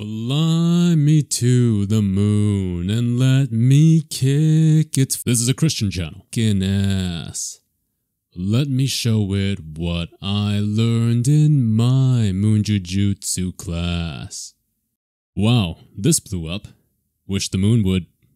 Fly me to the moon and let me kick its. This is a Christian channel. ass. Let me show it what I learned in my moon jujutsu class. Wow, this blew up. Wish the moon would.